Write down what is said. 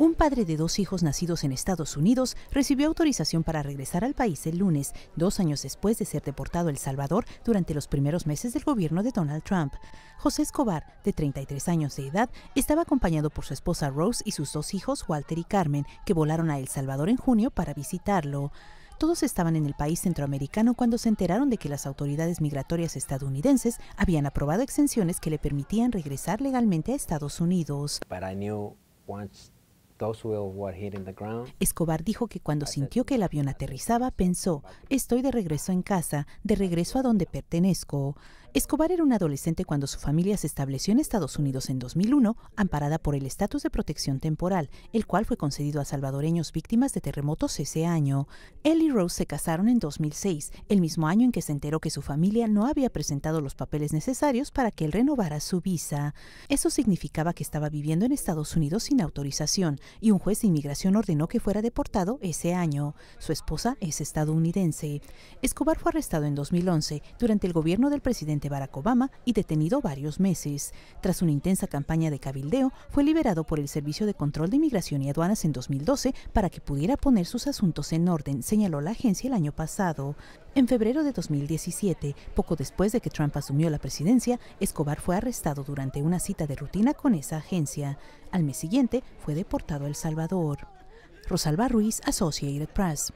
Un padre de dos hijos nacidos en Estados Unidos recibió autorización para regresar al país el lunes, dos años después de ser deportado a El Salvador durante los primeros meses del gobierno de Donald Trump. José Escobar, de 33 años de edad, estaba acompañado por su esposa Rose y sus dos hijos Walter y Carmen, que volaron a El Salvador en junio para visitarlo. Todos estaban en el país centroamericano cuando se enteraron de que las autoridades migratorias estadounidenses habían aprobado exenciones que le permitían regresar legalmente a Estados Unidos. Escobar dijo que cuando sintió que el avión aterrizaba, pensó, estoy de regreso en casa, de regreso a donde pertenezco. Escobar era un adolescente cuando su familia se estableció en Estados Unidos en 2001, amparada por el Estatus de Protección Temporal, el cual fue concedido a salvadoreños víctimas de terremotos ese año. Él y Rose se casaron en 2006, el mismo año en que se enteró que su familia no había presentado los papeles necesarios para que él renovara su visa. Eso significaba que estaba viviendo en Estados Unidos sin autorización, y un juez de inmigración ordenó que fuera deportado ese año. Su esposa es estadounidense. Escobar fue arrestado en 2011 durante el gobierno del presidente Barack Obama y detenido varios meses. Tras una intensa campaña de cabildeo, fue liberado por el Servicio de Control de Inmigración y Aduanas en 2012 para que pudiera poner sus asuntos en orden, señaló la agencia el año pasado. En febrero de 2017, poco después de que Trump asumió la presidencia, Escobar fue arrestado durante una cita de rutina con esa agencia. Al mes siguiente, fue deportado a El Salvador. Rosalba Ruiz, Associated Press.